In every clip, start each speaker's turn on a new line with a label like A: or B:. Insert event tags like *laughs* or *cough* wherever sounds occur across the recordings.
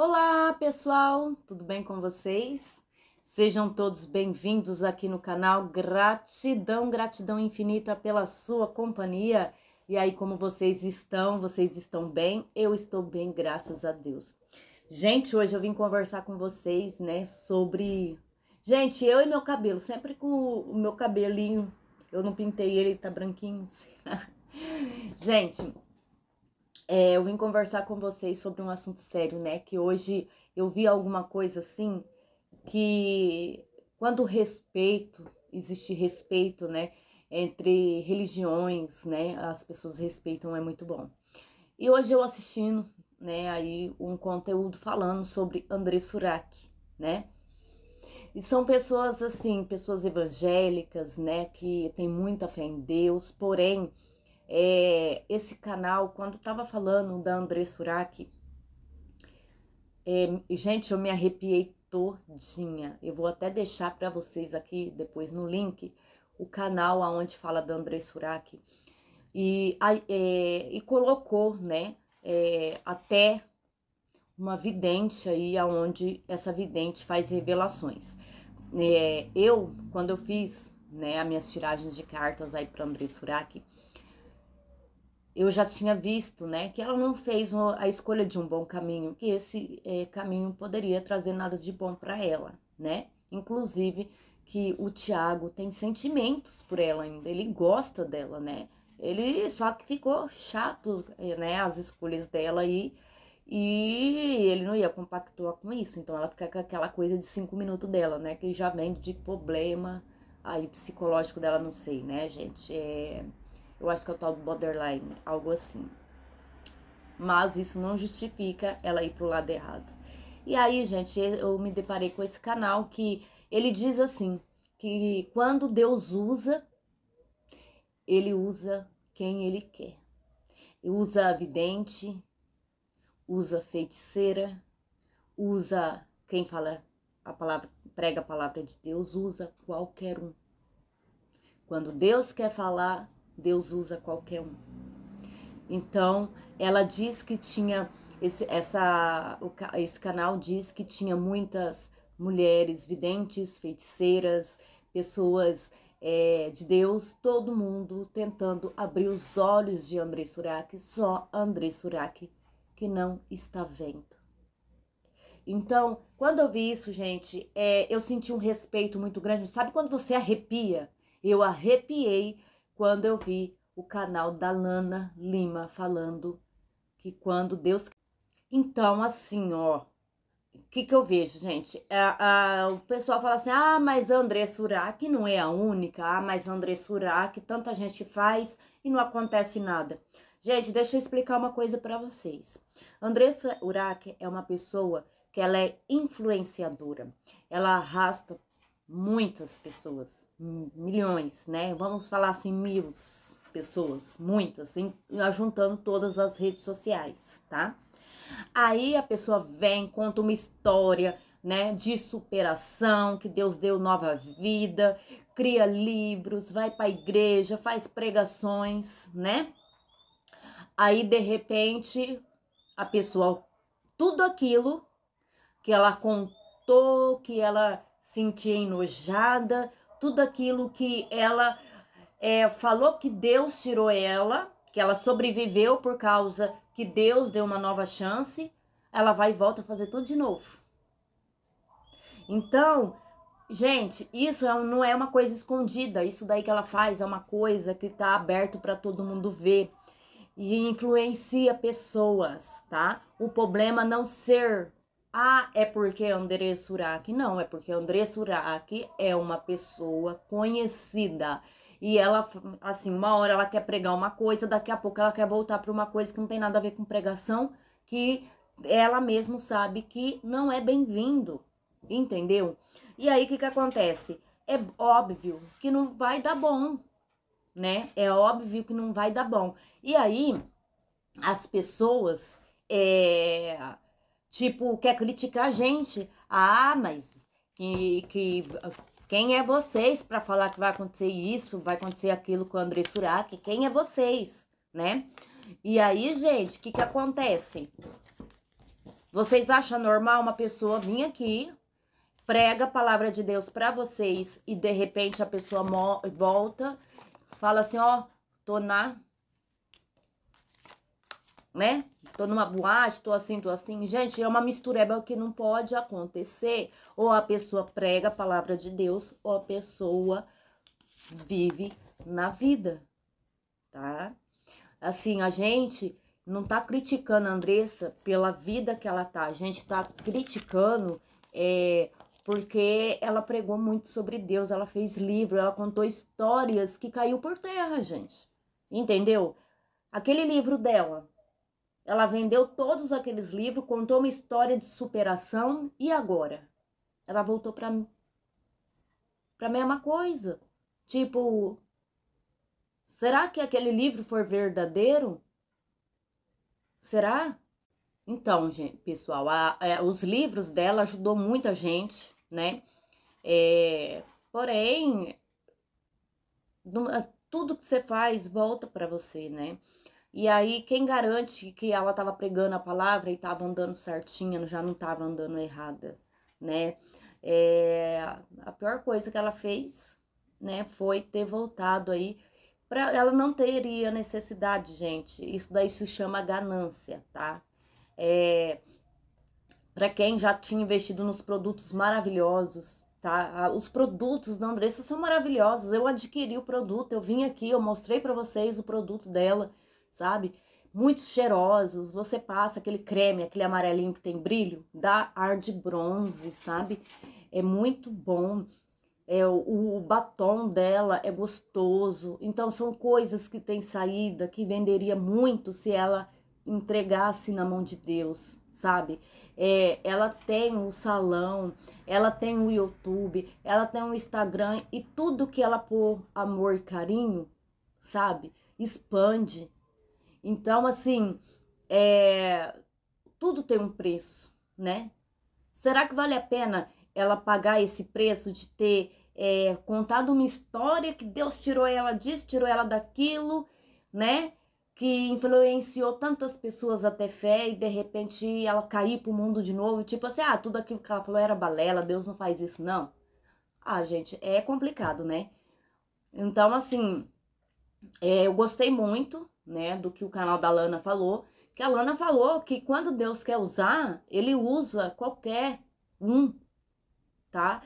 A: Olá, pessoal, tudo bem com vocês? Sejam todos bem-vindos aqui no canal. Gratidão, gratidão infinita pela sua companhia. E aí, como vocês estão? Vocês estão bem? Eu estou bem, graças a Deus. Gente, hoje eu vim conversar com vocês, né, sobre. Gente, eu e meu cabelo, sempre com o meu cabelinho, eu não pintei ele, tá branquinho. *laughs* Gente, é, eu vim conversar com vocês sobre um assunto sério, né? Que hoje eu vi alguma coisa assim que quando respeito, existe respeito, né? Entre religiões, né? As pessoas respeitam, é muito bom. E hoje eu assistindo, né? Aí um conteúdo falando sobre André Surak, né? E são pessoas assim, pessoas evangélicas, né? Que tem muita fé em Deus, porém é, esse canal, quando estava falando da André Surak, é, gente, eu me arrepiei todinha. Eu vou até deixar para vocês aqui depois no link o canal aonde fala da André Surak e, é, e colocou, né, é, até uma vidente aí aonde essa vidente faz revelações. É, eu, quando eu fiz né, as minhas tiragens de cartas aí para André Surak, eu já tinha visto, né, que ela não fez a escolha de um bom caminho, que esse é, caminho poderia trazer nada de bom para ela, né? Inclusive que o Tiago tem sentimentos por ela ainda, ele gosta dela, né? Ele só que ficou chato, eh, né, as escolhas dela aí e ele não ia compactuar com isso, então ela fica com aquela coisa de cinco minutos dela, né? Que já vem de problema aí psicológico dela, não sei, né, gente? É, eu acho que é o tal do borderline, algo assim. Mas isso não justifica ela ir pro lado errado. E aí, gente, eu me deparei com esse canal que ele diz assim, que quando Deus usa, ele usa quem ele quer. Ele usa vidente, usa feiticeira, usa quem fala a palavra, prega a palavra de Deus, usa qualquer um. Quando Deus quer falar, Deus usa qualquer um. Então, ela diz que tinha esse, essa, esse canal diz que tinha muitas mulheres videntes, feiticeiras, pessoas é, de Deus, todo mundo tentando abrir os olhos de André Surak, só André Surak que não está vendo. Então, quando eu vi isso, gente, é, eu senti um respeito muito grande. Sabe quando você arrepia? Eu arrepiei quando eu vi o canal da Lana Lima falando que quando Deus. Então, assim, ó. O que, que eu vejo, gente? É, o pessoal fala assim: ah, mas André Surak não é a única. Ah, mas André Surak, tanta gente faz e não acontece nada. Gente, deixa eu explicar uma coisa para vocês. Andressa Urac é uma pessoa que ela é influenciadora. Ela arrasta muitas pessoas, milhões, né? Vamos falar assim, mil pessoas, muitas, em, juntando todas as redes sociais, tá? Aí a pessoa vem, conta uma história, né, de superação, que Deus deu nova vida, cria livros, vai para a igreja, faz pregações, né? Aí de repente a pessoa tudo aquilo que ela contou, que ela sentia enojada, tudo aquilo que ela é, falou que Deus tirou ela, que ela sobreviveu por causa que Deus deu uma nova chance, ela vai e volta a fazer tudo de novo. Então, gente, isso é não é uma coisa escondida. Isso daí que ela faz é uma coisa que está aberto para todo mundo ver e influencia pessoas, tá? O problema não ser ah, é porque André Surak. Não, é porque André Surak é uma pessoa conhecida. E ela, assim, uma hora ela quer pregar uma coisa, daqui a pouco ela quer voltar para uma coisa que não tem nada a ver com pregação, que ela mesmo sabe que não é bem-vindo, entendeu? E aí o que, que acontece? É óbvio que não vai dar bom, né? É óbvio que não vai dar bom. E aí as pessoas é, tipo, quer criticar a gente. Ah, mas que, que quem é vocês para falar que vai acontecer isso, vai acontecer aquilo com o André Surak? Quem é vocês, né? E aí, gente, o que que acontece? Vocês acham normal uma pessoa vir aqui, prega a palavra de Deus para vocês e de repente a pessoa volta, fala assim, ó, tô na né? Tô numa boate, tô assim, tô assim. Gente, é uma mistureba que não pode acontecer. Ou a pessoa prega a palavra de Deus, ou a pessoa vive na vida, tá? Assim, a gente não tá criticando a Andressa pela vida que ela tá. A gente tá criticando é, porque ela pregou muito sobre Deus, ela fez livro, ela contou histórias que caiu por terra, gente. Entendeu? Aquele livro dela, ela vendeu todos aqueles livros, contou uma história de superação e agora? Ela voltou para para a mesma coisa. Tipo, será que aquele livro foi verdadeiro? Será? Então, gente, pessoal, a, a, é, os livros dela ajudou muita gente, né? É, porém, tudo que você faz volta para você, né? E aí, quem garante que ela estava pregando a palavra e estava andando certinha, já não estava andando errada, né? É, a pior coisa que ela fez, né, foi ter voltado aí para ela não teria necessidade, gente. Isso daí se chama ganância, tá? É, para quem já tinha investido nos produtos maravilhosos, tá? Os produtos da Andressa são maravilhosos. Eu adquiri o produto, eu vim aqui, eu mostrei para vocês o produto dela sabe? Muito cheirosos. Você passa aquele creme, aquele amarelinho que tem brilho, dá ar de bronze, sabe? É muito bom. É, o, o batom dela é gostoso. Então, são coisas que tem saída, que venderia muito se ela entregasse na mão de Deus, sabe? É, ela tem o um salão, ela tem o um YouTube, ela tem o um Instagram e tudo que ela pôr amor e carinho, sabe? Expande, então, assim, é... tudo tem um preço, né? Será que vale a pena ela pagar esse preço de ter é, contado uma história que Deus tirou ela disso, tirou ela daquilo, né? Que influenciou tantas pessoas até fé e de repente ela cair pro mundo de novo, tipo assim, ah, tudo aquilo que ela falou era balela, Deus não faz isso, não. Ah, gente, é complicado, né? Então, assim, é, eu gostei muito né, do que o canal da Lana falou, que a Lana falou que quando Deus quer usar, ele usa qualquer um, tá?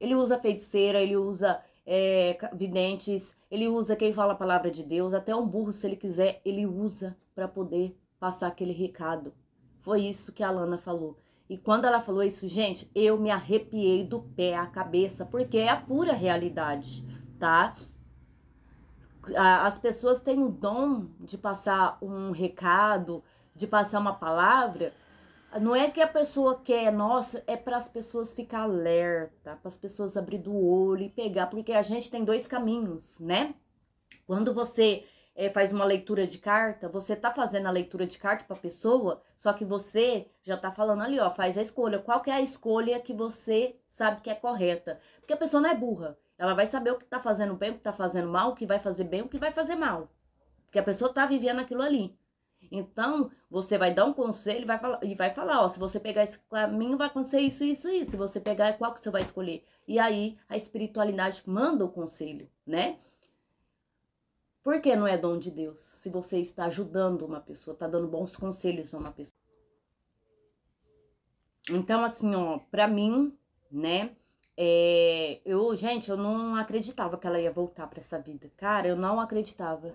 A: Ele usa feiticeira, ele usa é, videntes, ele usa quem fala a palavra de Deus, até um burro, se ele quiser, ele usa para poder passar aquele recado. Foi isso que a Lana falou. E quando ela falou isso, gente, eu me arrepiei do pé à cabeça, porque é a pura realidade, tá? as pessoas têm o dom de passar um recado, de passar uma palavra. Não é que a pessoa quer, nossa, é para as pessoas ficar alerta, para as pessoas abrir do olho e pegar, porque a gente tem dois caminhos, né? Quando você é, faz uma leitura de carta, você tá fazendo a leitura de carta para a pessoa, só que você já tá falando ali, ó, faz a escolha. Qual que é a escolha que você sabe que é correta? Porque a pessoa não é burra. Ela vai saber o que tá fazendo bem, o que tá fazendo mal, o que vai fazer bem, o que vai fazer mal. Porque a pessoa tá vivendo aquilo ali. Então, você vai dar um conselho e vai falar, e vai falar ó, se você pegar esse caminho, vai acontecer isso, isso, isso. Se você pegar, qual que você vai escolher? E aí, a espiritualidade manda o conselho, né? Por que não é dom de Deus? Se você está ajudando uma pessoa, está dando bons conselhos a uma pessoa. Então, assim, ó, pra mim, né? É, eu, gente, eu não acreditava que ela ia voltar para essa vida. Cara, eu não acreditava,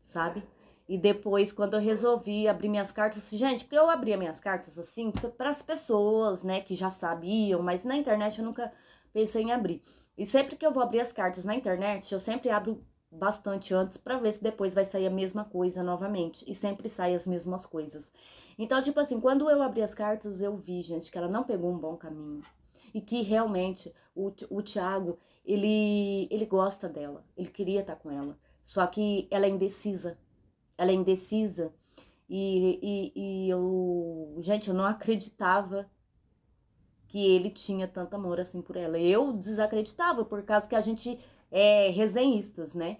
A: sabe? E depois, quando eu resolvi abrir minhas cartas, gente, porque eu abria minhas cartas assim para as pessoas, né, que já sabiam, mas na internet eu nunca pensei em abrir. E sempre que eu vou abrir as cartas na internet, eu sempre abro bastante antes para ver se depois vai sair a mesma coisa novamente. E sempre sai as mesmas coisas. Então, tipo assim, quando eu abri as cartas, eu vi, gente, que ela não pegou um bom caminho e que realmente o, o Tiago, ele, ele gosta dela, ele queria estar com ela, só que ela é indecisa, ela é indecisa e, e, e eu, gente, eu não acreditava que ele tinha tanto amor assim por ela. Eu desacreditava por causa que a gente é resenhistas, né?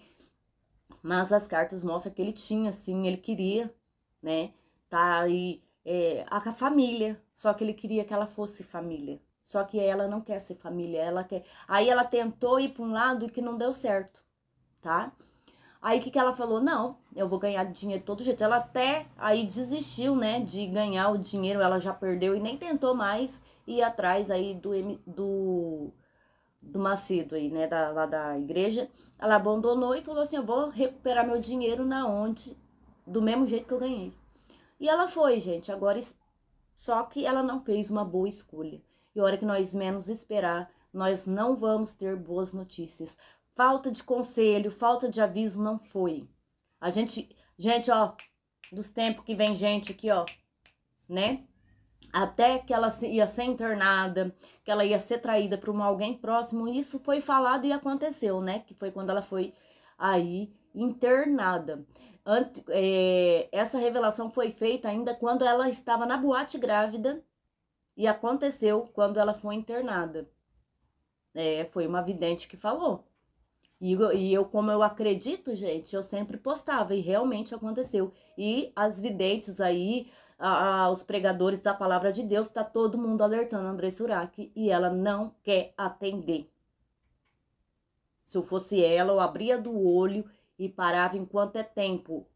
A: Mas as cartas mostram que ele tinha, assim, ele queria, né? Tá aí é, a família, só que ele queria que ela fosse família, só que ela não quer ser família, ela quer. Aí ela tentou ir para um lado e que não deu certo, tá? Aí o que, que ela falou? Não, eu vou ganhar dinheiro de todo jeito. Ela até aí desistiu, né, de ganhar o dinheiro, ela já perdeu e nem tentou mais ir atrás aí do do do Macedo aí, né, da, lá da igreja. Ela abandonou e falou assim: "Eu vou recuperar meu dinheiro na onde do mesmo jeito que eu ganhei". E ela foi, gente. Agora só que ela não fez uma boa escolha e a hora que nós menos esperar, nós não vamos ter boas notícias. Falta de conselho, falta de aviso não foi. A gente, gente, ó, dos tempos que vem gente aqui, ó, né? Até que ela ia ser internada, que ela ia ser traída por um alguém próximo, isso foi falado e aconteceu, né? Que foi quando ela foi aí internada. é, essa revelação foi feita ainda quando ela estava na boate grávida e aconteceu quando ela foi internada. É, foi uma vidente que falou. E, e eu, como eu acredito, gente, eu sempre postava e realmente aconteceu. E as videntes aí, a, a, os pregadores da palavra de Deus, tá todo mundo alertando a André Surak e ela não quer atender. Se eu fosse ela, eu abria do olho e parava enquanto é tempo.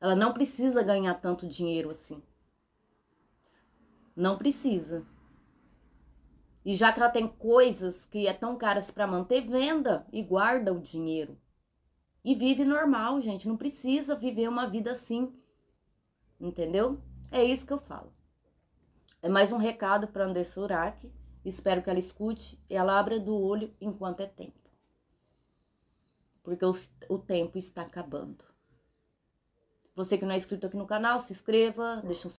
A: Ela não precisa ganhar tanto dinheiro assim. Não precisa. E já que ela tem coisas que é tão caras para manter, venda e guarda o dinheiro. E vive normal, gente. Não precisa viver uma vida assim. Entendeu? É isso que eu falo. É mais um recado para Andressa Urach. Espero que ela escute e ela abra do olho enquanto é tempo. Porque o o tempo está acabando. Você que não é inscrito aqui no canal, se inscreva, deixa um